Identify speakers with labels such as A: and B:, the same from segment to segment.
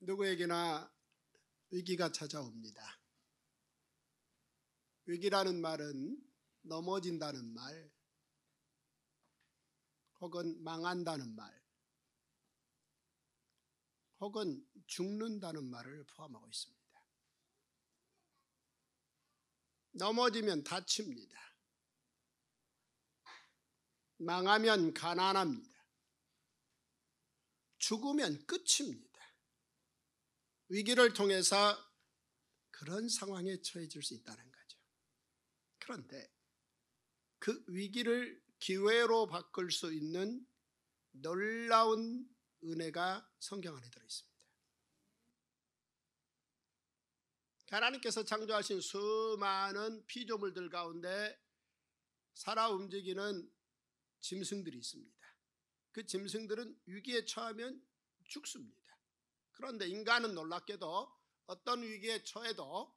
A: 누구에게나 위기가 찾아옵니다. 위기라는 말은 넘어진다는 말, 혹은 망한다는 말, 혹은 죽는다는 말을 포함하고 있습니다. 넘어지면 다칩니다. 망하면 가난합니다. 죽으면 끝입니다. 위기를 통해서 그런 상황에 처해질 수 있다는 거죠. 그런데 그 위기를 기회로 바꿀 수 있는 놀라운 은혜가 성경 안에 들어 있습니다. 하나님께서 창조하신 수많은 피조물들 가운데 살아 움직이는 짐승들이 있습니다. 그 짐승들은 위기에 처하면 죽습니다. 그런데 인간은 놀랍게도 어떤 위기에 처해도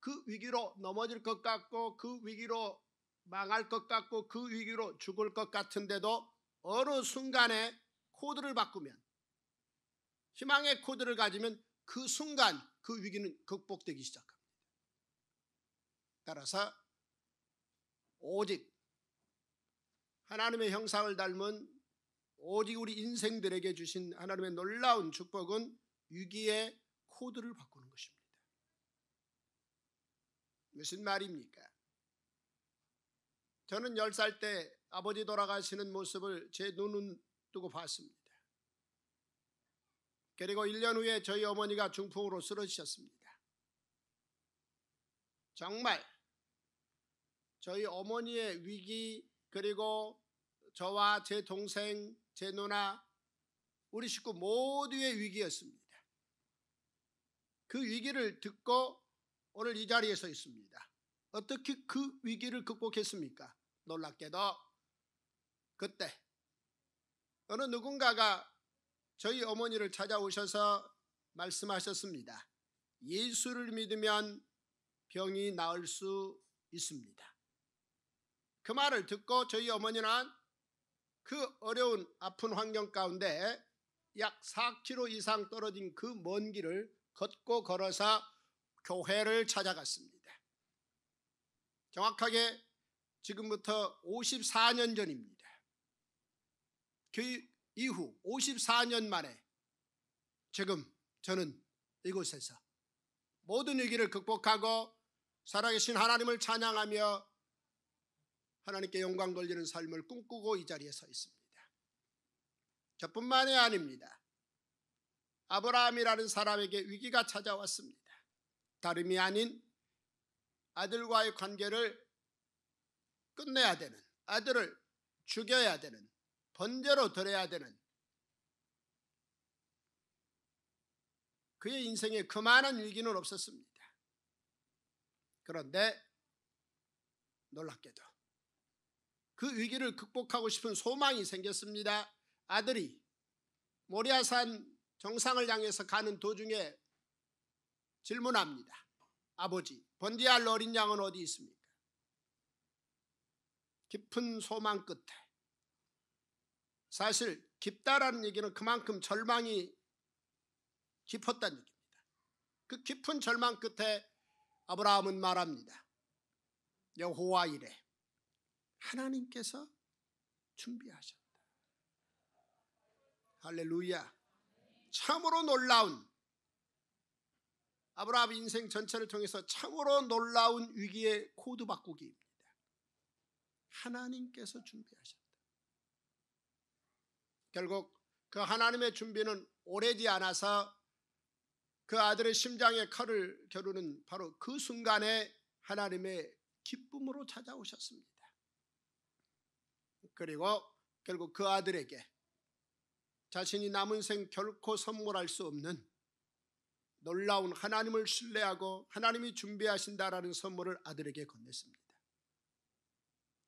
A: 그 위기로 넘어질 것 같고 그 위기로 망할 것 같고 그 위기로 죽을 것 같은데도 어느 순간에 코드를 바꾸면 희망의 코드를 가지면 그 순간 그 위기는 극복되기 시작합니다. 따라서 오직 하나님의 형상을 닮은 오직 우리 인생들에게 주신 하나님의 놀라운 축복은 위기의 코드를 바꾸는 것입니다. 무슨 말입니까? 저는 10살 때 아버지 돌아가시는 모습을 제 눈은 뜨고 봤습니다. 그리고 1년 후에 저희 어머니가 중풍으로 쓰러지셨습니다. 정말 저희 어머니의 위기 그리고 저와 제 동생 제 누나, 우리 식구 모두의 위기였습니다. 그 위기를 듣고 오늘 이 자리에 서 있습니다. 어떻게 그 위기를 극복했습니까? 놀랍게도 그때 어느 누군가가 저희 어머니를 찾아오셔서 말씀하셨습니다. 예수를 믿으면 병이 나을 수 있습니다. 그 말을 듣고 저희 어머니는 그 어려운 아픈 환경 가운데 약 4km 이상 떨어진 그 먼 길을 걷고 걸어서 교회를 찾아갔습니다. 정확하게 지금부터 54년 전입니다. 그 이후 54년 만에 지금 저는 이곳에서 모든 위기를 극복하고 살아계신 하나님을 찬양하며 하나님께 영광 돌리는 삶을 꿈꾸고 이 자리에 서 있습니다. 저뿐만이 아닙니다. 아브라함이라는 사람에게 위기가 찾아왔습니다. 다름이 아닌 아들과의 관계를 끝내야 되는 아들을 죽여야 되는 번제로 드려야 되는 그의 인생에 그만한 위기는 없었습니다. 그런데 놀랍게도 그 위기를 극복하고 싶은 소망이 생겼습니다. 아들이 모리아산 정상을 향해서 가는 도중에 질문합니다. 아버지, 번디알 어린 양은 어디 있습니까? 깊은 소망 끝에 사실 깊다라는 얘기는 그만큼 절망이 깊었다는 얘기입니다. 그 깊은 절망 끝에 아브라함은 말합니다. 여호와 이래 하나님께서 준비하셨다. 할렐루야. 참으로 놀라운 아브라함 인생 전체를 통해서 참으로 놀라운 위기의 코드 바꾸기입니다. 하나님께서 준비하셨다. 결국 그 하나님의 준비는 오래지 않아서 그 아들의 심장에 칼을 겨루는 바로 그 순간에 하나님의 기쁨으로 찾아오셨습니다. 그리고 결국 그 아들에게 자신이 남은 생 결코 선물할 수 없는 놀라운 하나님을 신뢰하고 하나님이 준비하신다라는 선물을 아들에게 건넸습니다.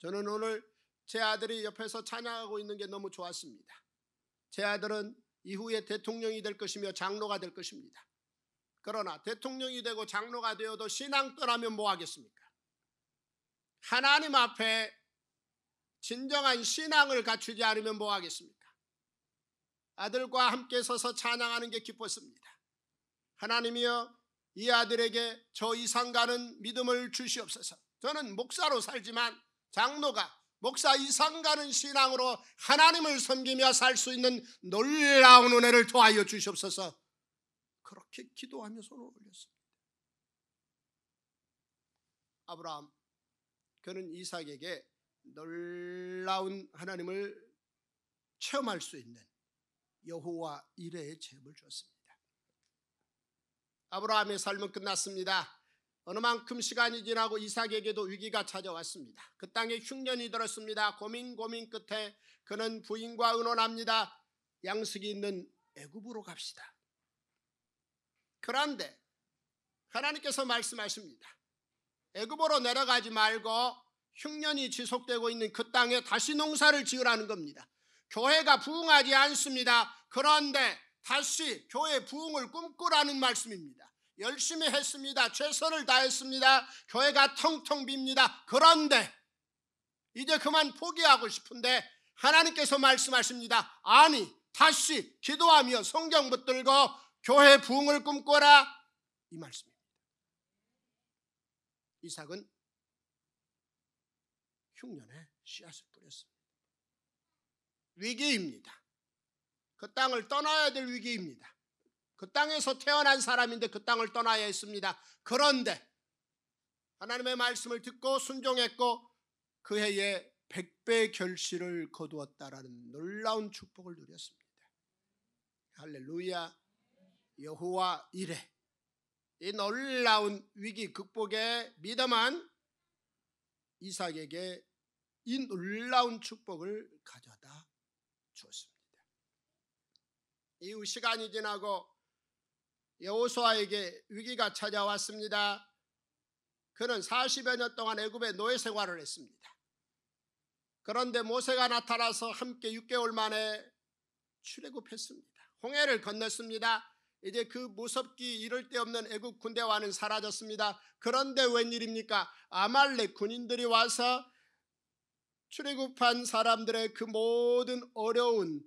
A: 저는 오늘 제 아들이 옆에서 찬양하고 있는 게 너무 좋았습니다. 제 아들은 이후에 대통령이 될 것이며 장로가 될 것입니다. 그러나 대통령이 되고 장로가 되어도 신앙 떠나면 뭐 하겠습니까? 하나님 앞에 진정한 신앙을 갖추지 않으면 뭐 하겠습니까? 아들과 함께 서서 찬양하는 게 기뻤습니다. 하나님이여 이 아들에게 저 이상가는 믿음을 주시옵소서. 저는 목사로 살지만 장로가 목사 이상가는 신앙으로 하나님을 섬기며 살 수 있는 놀라운 은혜를 더하여 주시옵소서. 그렇게 기도하며 손을 올렸습니다. 아브라함 그는 이삭에게 놀라운 하나님을 체험할 수 있는 여호와 이레의 제물 줬습니다. 아브라함의 삶은 끝났습니다. 어느 만큼 시간이 지나고 이삭에게도 위기가 찾아왔습니다. 그 땅에 흉년이 들었습니다. 고민 고민 끝에 그는 부인과 의논합니다. 양식이 있는 애굽으로 갑시다. 그런데 하나님께서 말씀하십니다. 애굽으로 내려가지 말고 흉년이 지속되고 있는 그 땅에 다시 농사를 지으라는 겁니다. 교회가 부흥하지 않습니다. 그런데 다시 교회 부흥을 꿈꾸라는 말씀입니다. 열심히 했습니다. 최선을 다했습니다. 교회가 텅텅 빕니다. 그런데 이제 그만 포기하고 싶은데 하나님께서 말씀하십니다. 아니 다시 기도하며 성경 붙들고 교회 부흥을 꿈꿔라 이 말씀입니다. 이삭은 흉년에 씨앗을 뿌렸습니다. 위기입니다. 그 땅을 떠나야 될 위기입니다. 그 땅에서 태어난 사람인데 그 땅을 떠나야 했습니다. 그런데 하나님의 말씀을 듣고 순종했고 그 해에 백배 결실을 거두었다라는 놀라운 축복을 누렸습니다. 할렐루야 여호와 이래 이 놀라운 위기 극복에 믿음한 이삭에게 이 놀라운 축복을 가져다 주었습니다. 이후 시간이 지나고 여호수아에게 위기가 찾아왔습니다. 그는 40여 년 동안 애굽의 노예 생활을 했습니다. 그런데 모세가 나타나서 함께 6개월 만에 출애굽했습니다. 홍해를 건넜습니다. 이제 그 무섭기 이럴 데 없는 애굽 군대와는 사라졌습니다. 그런데 웬일입니까? 아말렉 군인들이 와서 출애굽한 사람들의 그 모든 어려운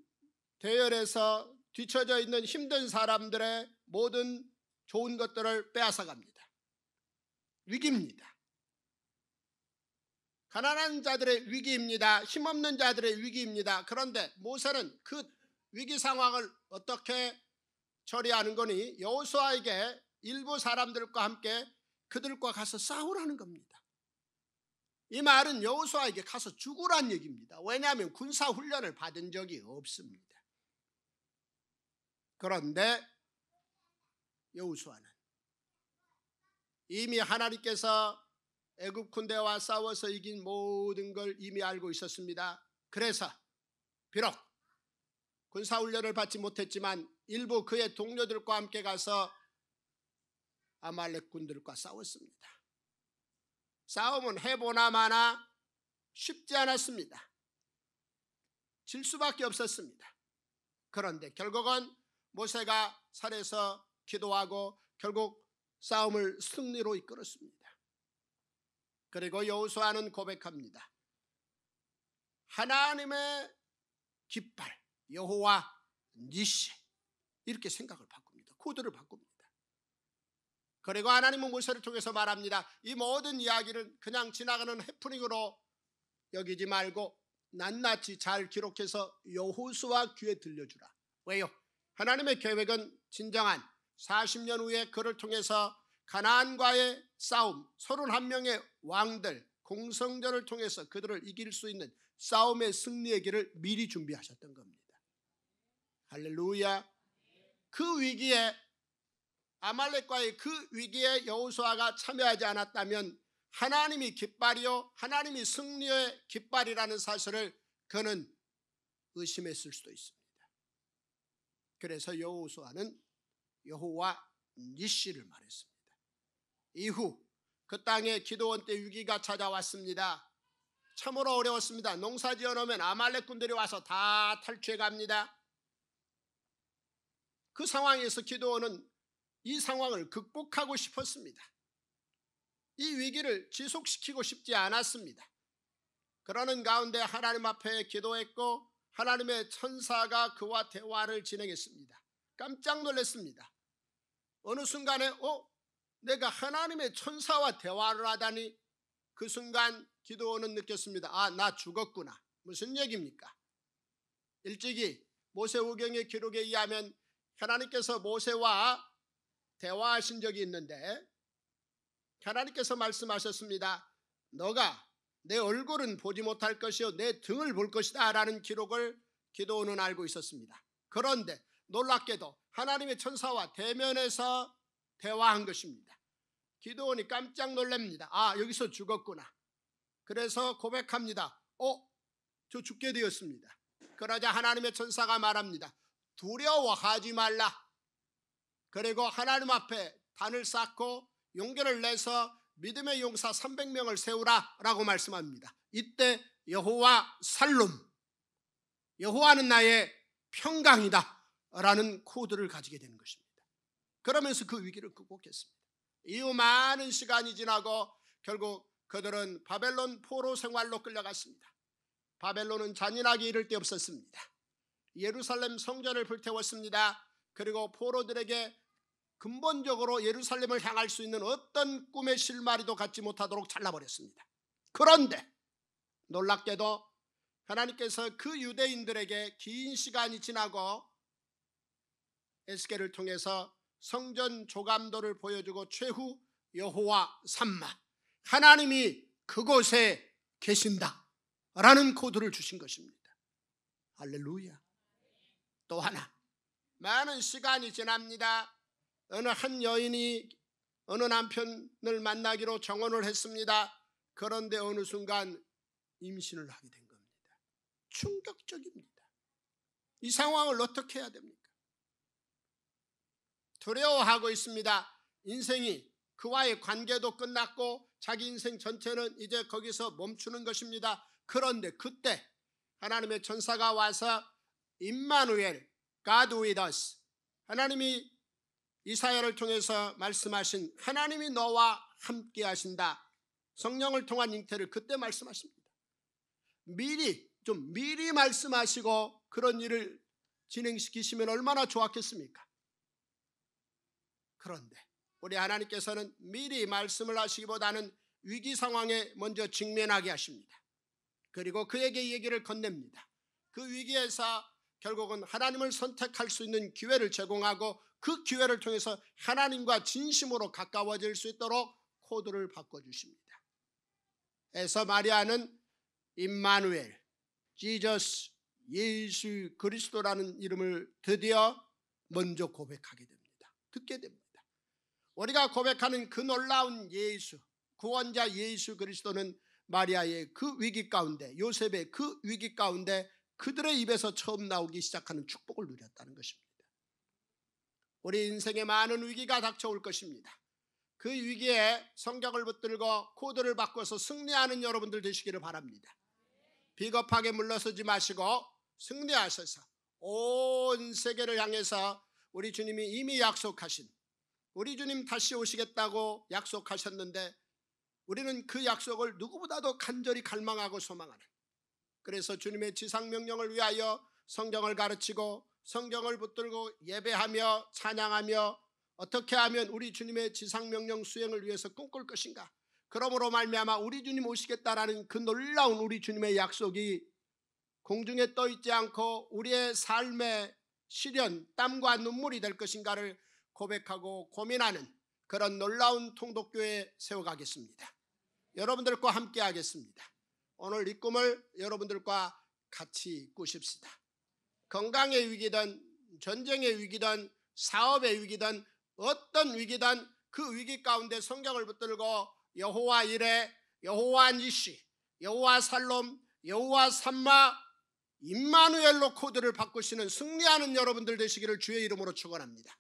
A: 대열에서 뒤처져 있는 힘든 사람들의 모든 좋은 것들을 빼앗아 갑니다. 위기입니다. 가난한 자들의 위기입니다. 힘없는 자들의 위기입니다. 그런데 모세는 그 위기 상황을 어떻게 처리하는 거니 여호수아에게 일부 사람들과 함께 그들과 가서 싸우라는 겁니다. 이 말은 여호수아에게 가서 죽으란 얘기입니다. 왜냐하면 군사 훈련을 받은 적이 없습니다. 그런데 여호수아는 이미 하나님께서 애굽 군대와 싸워서 이긴 모든 걸 이미 알고 있었습니다. 그래서 비록 군사 훈련을 받지 못했지만 일부 그의 동료들과 함께 가서 아말렉 군들과 싸웠습니다. 싸움은 해보나 마나 쉽지 않았습니다. 질 수밖에 없었습니다. 그런데 결국은 모세가 산에서 기도하고 결국 싸움을 승리로 이끌었습니다. 그리고 여호수아는 고백합니다. 하나님의 깃발 여호와 니시 이렇게 생각을 바꿉니다. 코드를 바꿉니다. 그리고 하나님은 모세를 통해서 말합니다. 이 모든 이야기를 그냥 지나가는 해프닝으로 여기지 말고 낱낱이 잘 기록해서 여호수와 귀에 들려주라. 왜요? 하나님의 계획은 진정한 40년 후에 그를 통해서 가나안과의 싸움, 31명의 왕들, 공성전을 통해서 그들을 이길 수 있는 싸움의 승리의 길을 미리 준비하셨던 겁니다. 할렐루야. 그 위기에 아말렉과의 그 위기에 여호수아가 참여하지 않았다면 하나님이 깃발이요 하나님이 승리의 깃발이라는 사실을 그는 의심했을 수도 있습니다. 그래서 여호수아는 여호와 니시를 말했습니다. 이후 그 땅에 기도원 때 위기가 찾아왔습니다. 참으로 어려웠습니다. 농사 지어놓으면 아말렉 군들이 와서 다 탈취해 갑니다. 그 상황에서 기도원은 이 상황을 극복하고 싶었습니다. 이 위기를 지속시키고 싶지 않았습니다. 그러는 가운데 하나님 앞에 기도했고 하나님의 천사가 그와 대화를 진행했습니다. 깜짝 놀랐습니다. 어느 순간에 어 내가 하나님의 천사와 대화를 하다니 그 순간 기도원은 느꼈습니다. 아, 나 죽었구나. 무슨 얘기입니까? 일찍이 모세오경의 기록에 의하면 하나님께서 모세와 대화하신 적이 있는데 하나님께서 말씀하셨습니다. 너가 내 얼굴은 보지 못할 것이요 내 등을 볼 것이다 라는 기록을 기도원은 알고 있었습니다. 그런데 놀랍게도 하나님의 천사와 대면에서 대화한 것입니다. 기도원이 깜짝 놀랍니다. 아 여기서 죽었구나. 그래서 고백합니다. 어? 저 죽게 되었습니다. 그러자 하나님의 천사가 말합니다. 두려워하지 말라. 그리고 하나님 앞에 단을 쌓고 용기을 내서 믿음의 용사 300명을 세우라라고 말씀합니다. 이때 여호와 살룸 여호와는 나의 평강이다라는 코드를 가지게 되는 것입니다. 그러면서 그 위기를 극복했습니다. 이후 많은 시간이 지나고 결국 그들은 바벨론 포로 생활로 끌려갔습니다. 바벨론은 잔인하게 이를 데 없었습니다. 예루살렘 성전을 불태웠습니다. 그리고 포로들에게 근본적으로 예루살렘을 향할 수 있는 어떤 꿈의 실마리도 갖지 못하도록 잘라버렸습니다. 그런데 놀랍게도 하나님께서 그 유대인들에게 긴 시간이 지나고 에스겔을 통해서 성전 조감도를 보여주고 최후 여호와 삼마 하나님이 그곳에 계신다 라는 코드를 주신 것입니다. 할렐루야. 또 하나 많은 시간이 지납니다. 어느 한 여인이 어느 남편을 만나기로 정언을 했습니다. 그런데 어느 순간 임신을 하게 된 겁니다. 충격적입니다. 이 상황을 어떻게 해야 됩니까? 두려워하고 있습니다. 인생이 그와의 관계도 끝났고 자기 인생 전체는 이제 거기서 멈추는 것입니다. 그런데 그때 하나님의 천사가 와서 임마누엘, God with us. 하나님이 이사야를 통해서 말씀하신 하나님이 너와 함께 하신다. 성령을 통한 잉태를 그때 말씀하십니다. 미리 좀 미리 말씀하시고 그런 일을 진행시키시면 얼마나 좋았겠습니까? 그런데 우리 하나님께서는 미리 말씀을 하시기보다는 위기 상황에 먼저 직면하게 하십니다. 그리고 그에게 얘기를 건넵니다. 그 위기에서 결국은 하나님을 선택할 수 있는 기회를 제공하고 그 기회를 통해서 하나님과 진심으로 가까워질 수 있도록 코드를 바꿔주십니다. 에서 마리아는 임마누엘, 지저스, 예수 그리스도라는 이름을 드디어 먼저 고백하게 됩니다. 듣게 됩니다. 우리가 고백하는 그 놀라운 예수, 구원자 예수 그리스도는 마리아의 그 위기 가운데, 요셉의 그 위기 가운데 그들의 입에서 처음 나오기 시작하는 축복을 누렸다는 것입니다. 우리 인생에 많은 위기가 닥쳐올 것입니다. 그 위기에 성격을 붙들고 코드를 바꿔서 승리하는 여러분들 되시기를 바랍니다. 비겁하게 물러서지 마시고 승리하셔서 온 세계를 향해서 우리 주님이 이미 약속하신 우리 주님 다시 오시겠다고 약속하셨는데 우리는 그 약속을 누구보다도 간절히 갈망하고 소망하는 그래서 주님의 지상 명령을 위하여 성경을 가르치고 성경을 붙들고 예배하며 찬양하며 어떻게 하면 우리 주님의 지상 명령 수행을 위해서 꿈꿀 것인가? 그러므로 말미암아 우리 주님 오시겠다라는 그 놀라운 우리 주님의 약속이 공중에 떠 있지 않고 우리의 삶의 시련, 땀과 눈물이 될 것인가를 고백하고 고민하는 그런 놀라운 통독교회 세워가겠습니다. 여러분들과 함께 하겠습니다. 오늘 이 꿈을 여러분들과 같이 꾸십시다. 건강의 위기든 전쟁의 위기든 사업의 위기든 어떤 위기든 그 위기 가운데 성경을 붙들고 여호와 이레, 여호와 니시, 여호와 살롬, 여호와 삼마, 임마누엘로 코드를 바꾸시는 승리하는 여러분들 되시기를 주의 이름으로 축원합니다.